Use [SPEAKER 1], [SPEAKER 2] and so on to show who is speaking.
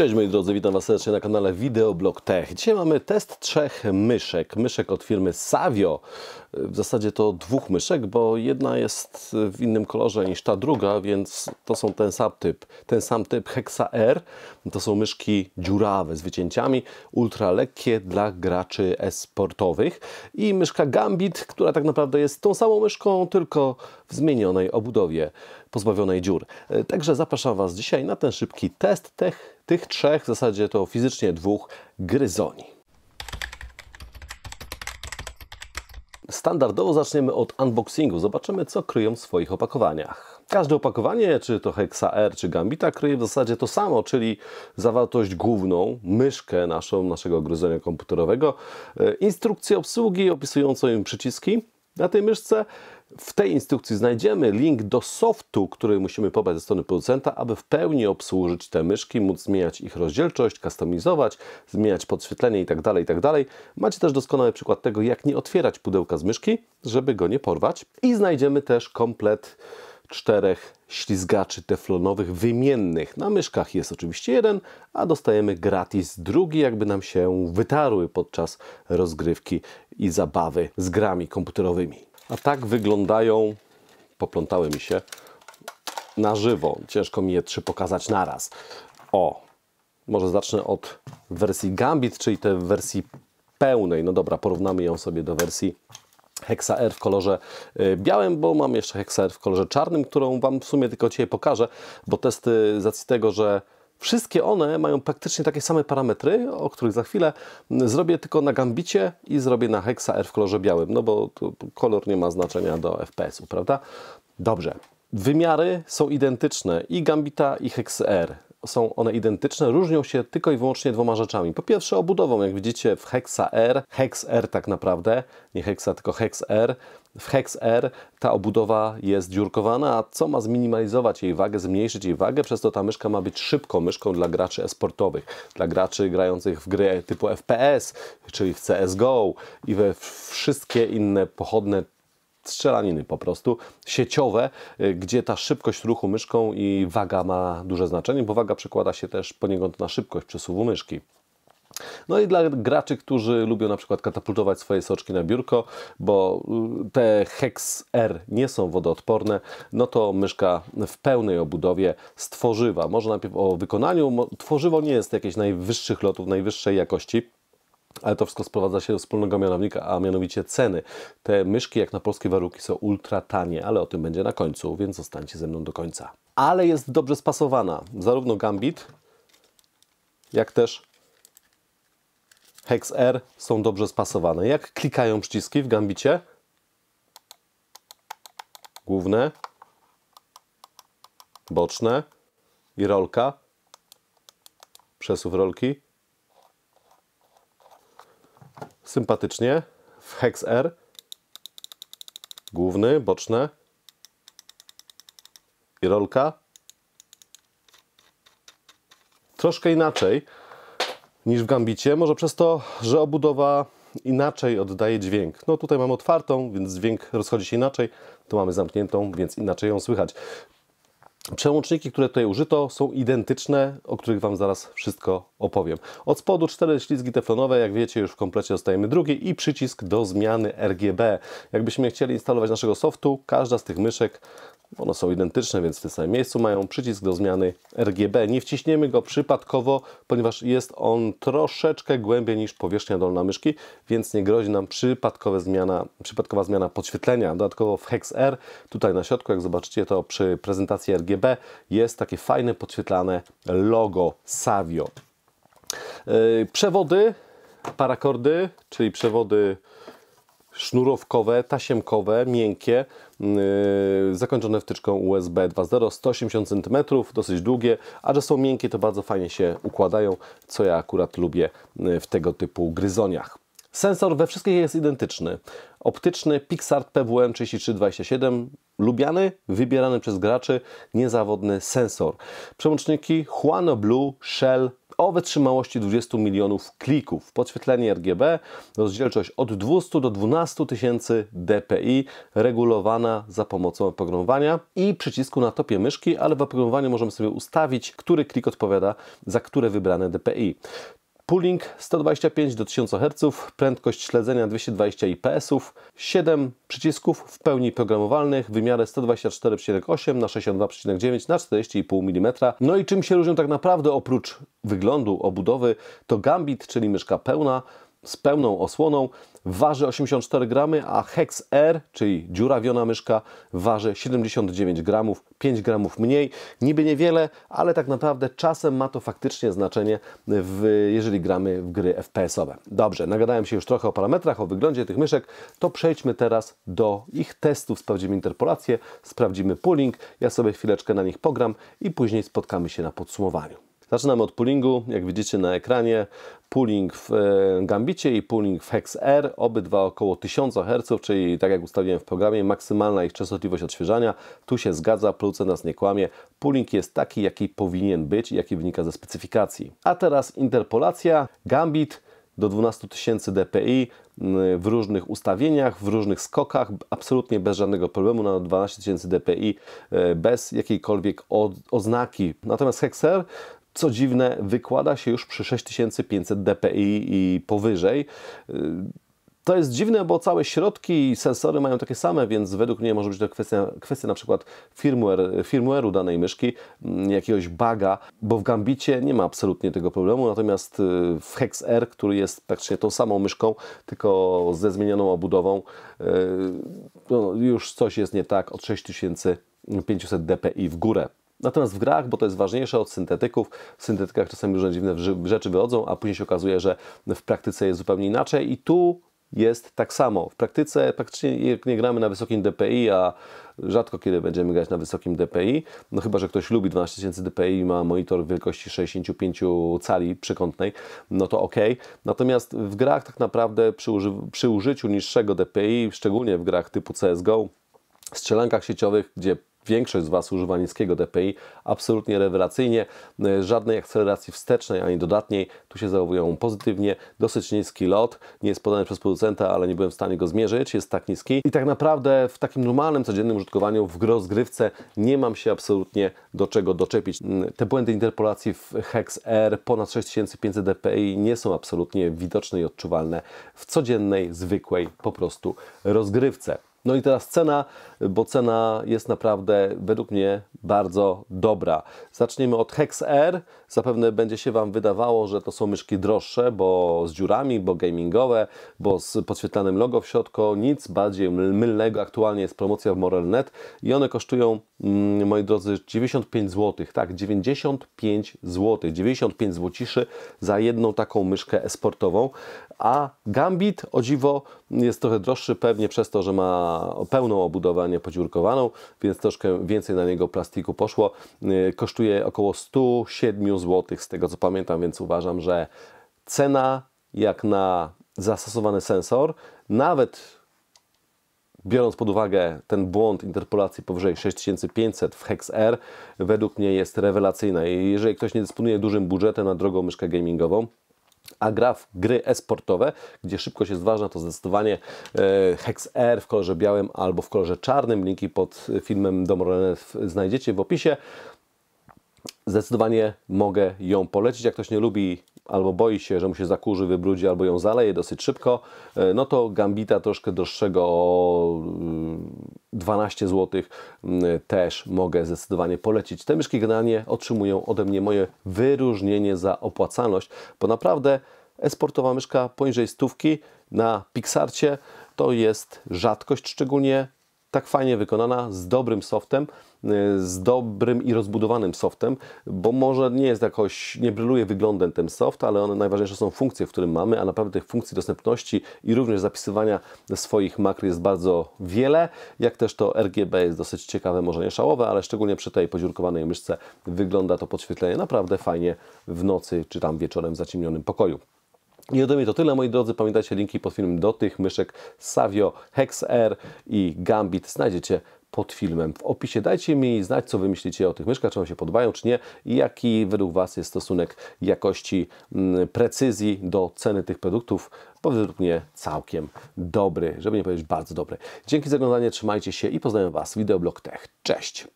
[SPEAKER 1] Cześć moi drodzy, witam Was serdecznie na kanale Videoblog Tech. Dzisiaj mamy test trzech myszek. Myszek od firmy Savio. W zasadzie to dwóch myszek, bo jedna jest w innym kolorze niż ta druga, więc to są ten sam typ. Ten sam typ Hexa R. To są myszki dziurawe z wycięciami, ultra lekkie dla graczy e-sportowych. I myszka Gambit, która tak naprawdę jest tą samą myszką, tylko w zmienionej obudowie pozbawionej dziur. E, także zapraszam Was dzisiaj na ten szybki test tych, tych trzech, w zasadzie to fizycznie dwóch gryzoni. Standardowo zaczniemy od unboxingu. Zobaczymy, co kryją w swoich opakowaniach. Każde opakowanie, czy to Hexa R, czy Gambita, kryje w zasadzie to samo, czyli zawartość główną, myszkę naszą, naszego gryzonia komputerowego, e, instrukcję obsługi opisującą im przyciski, na tej myszce w tej instrukcji znajdziemy link do softu, który musimy pobrać ze strony producenta, aby w pełni obsłużyć te myszki, móc zmieniać ich rozdzielczość, kustomizować, zmieniać podświetlenie itd., tak itd. Tak Macie też doskonały przykład tego, jak nie otwierać pudełka z myszki, żeby go nie porwać. I znajdziemy też komplet czterech ślizgaczy teflonowych wymiennych. Na myszkach jest oczywiście jeden, a dostajemy gratis drugi, jakby nam się wytarły podczas rozgrywki i zabawy z grami komputerowymi. A tak wyglądają, poplątały mi się, na żywo. Ciężko mi je trzy pokazać naraz. O, może zacznę od wersji Gambit, czyli tej wersji pełnej. No dobra, porównamy ją sobie do wersji Hexa R w kolorze y, białym, bo mam jeszcze Hexa R w kolorze czarnym, którą Wam w sumie tylko dzisiaj pokażę, bo testy z racji tego, że Wszystkie one mają praktycznie takie same parametry, o których za chwilę mm, zrobię tylko na Gambicie i zrobię na Hexa R w kolorze białym, no bo kolor nie ma znaczenia do FPS-u, prawda? Dobrze. Wymiary są identyczne i Gambita i Hexa R są one identyczne, różnią się tylko i wyłącznie dwoma rzeczami. Po pierwsze obudową, jak widzicie w Hexa R, Hex R tak naprawdę, nie Hexa tylko Hex R, w Hex R ta obudowa jest dziurkowana, a co ma zminimalizować jej wagę, zmniejszyć jej wagę, przez to ta myszka ma być szybką myszką dla graczy esportowych, dla graczy grających w gry typu FPS, czyli w CSGO i we wszystkie inne pochodne strzelaniny po prostu, sieciowe, y, gdzie ta szybkość ruchu myszką i waga ma duże znaczenie, bo waga przekłada się też poniekąd na szybkość przesuwu myszki. No i dla graczy, którzy lubią na przykład katapultować swoje soczki na biurko, bo y, te Hex R nie są wodoodporne, no to myszka w pełnej obudowie stworzywa. Może najpierw o wykonaniu, tworzywo nie jest jakieś najwyższych lotów, najwyższej jakości, ale to wszystko sprowadza się do wspólnego mianownika, a mianowicie ceny. Te myszki, jak na polskie warunki, są ultra tanie, ale o tym będzie na końcu, więc zostańcie ze mną do końca. Ale jest dobrze spasowana, zarówno Gambit, jak też Hex R są dobrze spasowane. Jak klikają przyciski w Gambicie? Główne, boczne i rolka, przesuw rolki, sympatycznie w hex R. Główny, boczne i rolka. Troszkę inaczej niż w Gambicie, może przez to, że obudowa inaczej oddaje dźwięk. No tutaj mamy otwartą, więc dźwięk rozchodzi się inaczej, tu mamy zamkniętą, więc inaczej ją słychać. Przełączniki, które tutaj użyto, są identyczne, o których Wam zaraz wszystko opowiem. Od spodu cztery ślizgi teflonowe, jak wiecie, już w komplecie dostajemy drugi i przycisk do zmiany RGB. Jakbyśmy chcieli instalować naszego softu, każda z tych myszek one są identyczne, więc w tym samym miejscu mają przycisk do zmiany RGB. Nie wciśniemy go przypadkowo, ponieważ jest on troszeczkę głębiej niż powierzchnia dolna myszki, więc nie grozi nam przypadkowa zmiana, przypadkowa zmiana podświetlenia. Dodatkowo w Hex R, tutaj na środku, jak zobaczycie to przy prezentacji RGB, jest takie fajne podświetlane logo Savio. Yy, przewody, parakordy, czyli przewody sznurówkowe, tasiemkowe, miękkie, yy, zakończone wtyczką USB 2.0, 180 cm, dosyć długie, a że są miękkie, to bardzo fajnie się układają, co ja akurat lubię y, w tego typu gryzoniach. Sensor we wszystkich jest identyczny. Optyczny Pixart PWM3327, lubiany, wybierany przez graczy, niezawodny sensor. Przełączniki Huano Blue, Shell, o wytrzymałości 20 milionów klików, podświetlenie RGB, rozdzielczość od 200 do 12 tysięcy dpi, regulowana za pomocą oprogramowania i przycisku na topie myszki, ale w oprogramowaniu możemy sobie ustawić, który klik odpowiada za które wybrane dpi. Pooling 125 do 1000 Hz, prędkość śledzenia 220 IPS-ów, 7 przycisków w pełni programowalnych, wymiary 124,8 na 62,9 na 4,5 mm. No i czym się różnią tak naprawdę oprócz wyglądu, obudowy, to Gambit, czyli myszka pełna, z pełną osłoną waży 84 gramy, a Hex R, czyli dziurawiona myszka, waży 79 gramów, 5 gramów mniej. Niby niewiele, ale tak naprawdę czasem ma to faktycznie znaczenie, w, jeżeli gramy w gry FPS-owe. Dobrze, nagadałem się już trochę o parametrach, o wyglądzie tych myszek, to przejdźmy teraz do ich testów. Sprawdzimy interpolację, sprawdzimy pooling, ja sobie chwileczkę na nich pogram i później spotkamy się na podsumowaniu. Zaczynamy od poolingu, jak widzicie na ekranie. Pooling w e, Gambicie i pooling w Hex R, obydwa około 1000 Hz, czyli tak jak ustawiłem w programie, maksymalna ich częstotliwość odświeżania. Tu się zgadza, producent nas nie kłamie. Pooling jest taki, jaki powinien być i jaki wynika ze specyfikacji. A teraz interpolacja. Gambit do 12 000 dpi w różnych ustawieniach, w różnych skokach, absolutnie bez żadnego problemu na 12 000 dpi, bez jakiejkolwiek oznaki. Natomiast Hexer co dziwne, wykłada się już przy 6500 dpi i powyżej. Y, to jest dziwne, bo całe środki i sensory mają takie same, więc według mnie może być to kwestia, kwestia na przykład firmware, firmware'u danej myszki, mm, jakiegoś baga. bo w Gambicie nie ma absolutnie tego problemu, natomiast y, w Hex R, który jest praktycznie tą samą myszką, tylko ze zmienioną obudową, y, no już coś jest nie tak od 6500 dpi w górę. Natomiast w grach, bo to jest ważniejsze od syntetyków, w syntetykach czasami różne dziwne rzeczy wychodzą, a później się okazuje, że w praktyce jest zupełnie inaczej i tu jest tak samo. W praktyce praktycznie nie gramy na wysokim DPI, a rzadko kiedy będziemy grać na wysokim DPI, no chyba, że ktoś lubi 12000 DPI i ma monitor wielkości 65 cali przekątnej, no to ok. Natomiast w grach tak naprawdę przy, uży przy użyciu niższego DPI, szczególnie w grach typu CSGO, strzelankach sieciowych, gdzie większość z Was używa niskiego DPI, absolutnie rewelacyjnie, e, żadnej akceleracji wstecznej ani dodatniej, tu się zachowują pozytywnie, dosyć niski lot, nie jest podany przez producenta, ale nie byłem w stanie go zmierzyć, jest tak niski i tak naprawdę w takim normalnym, codziennym użytkowaniu w rozgrywce nie mam się absolutnie do czego doczepić. Mm, te błędy interpolacji w Hex R ponad 6500 dpi nie są absolutnie widoczne i odczuwalne w codziennej, zwykłej po prostu rozgrywce. No i teraz cena, bo cena jest naprawdę według mnie bardzo dobra. Zaczniemy od Hex R. Zapewne będzie się Wam wydawało, że to są myszki droższe, bo z dziurami, bo gamingowe, bo z podświetlanym logo w środku. Nic bardziej mylnego. Aktualnie jest promocja w Morel.net i one kosztują, mm, moi drodzy, 95 zł. Tak, 95 zł. 95 ciszy za jedną taką myszkę esportową. A Gambit, o dziwo, jest trochę droższy pewnie przez to, że ma pełną obudowę, nie podziurkowaną, więc troszkę więcej na niego plastiku poszło. Y, kosztuje około 107 złotych z tego co pamiętam, więc uważam, że cena jak na zastosowany sensor, nawet biorąc pod uwagę ten błąd interpolacji powyżej 6500 w HEX-R, według mnie jest rewelacyjna. I jeżeli ktoś nie dysponuje dużym budżetem na drogą myszkę gamingową, a gra w gry esportowe, gdzie szybkość jest ważna, to zdecydowanie e, Hex R w kolorze białym albo w kolorze czarnym. Linki pod filmem Domorenew znajdziecie w opisie zdecydowanie mogę ją polecić. Jak ktoś nie lubi albo boi się, że mu się zakurzy, wybrudzi albo ją zaleje dosyć szybko, e, no to Gambita troszkę droższego 12 mm, zł mm, też mogę zdecydowanie polecić. Te myszki generalnie otrzymują ode mnie moje wyróżnienie za opłacalność, bo naprawdę esportowa myszka poniżej stówki na Pixarcie to jest rzadkość, szczególnie tak fajnie wykonana, z dobrym softem. Y, z dobrym i rozbudowanym softem, bo może nie jest jakoś, nie bryluje wyglądem ten soft, ale one najważniejsze są funkcje, w którym mamy, a naprawdę tych funkcji dostępności i również zapisywania swoich makr jest bardzo wiele, jak też to RGB jest dosyć ciekawe, może nie szałowe, ale szczególnie przy tej podziurkowanej myszce wygląda to podświetlenie naprawdę fajnie w nocy czy tam wieczorem w zaciemnionym pokoju. I ode mnie to tyle, moi drodzy. Pamiętajcie, linki pod filmem do tych myszek Savio Hex Air i Gambit znajdziecie pod filmem. W opisie dajcie mi znać, co Wy myślicie o tych myszkach, czy one się podobają, czy nie i jaki według Was jest stosunek jakości, mm, precyzji do ceny tych produktów, bo według mnie całkiem dobry, żeby nie powiedzieć bardzo dobry. Dzięki za oglądanie, trzymajcie się i pozdrawiam Was. Wideoblog Tech. Cześć!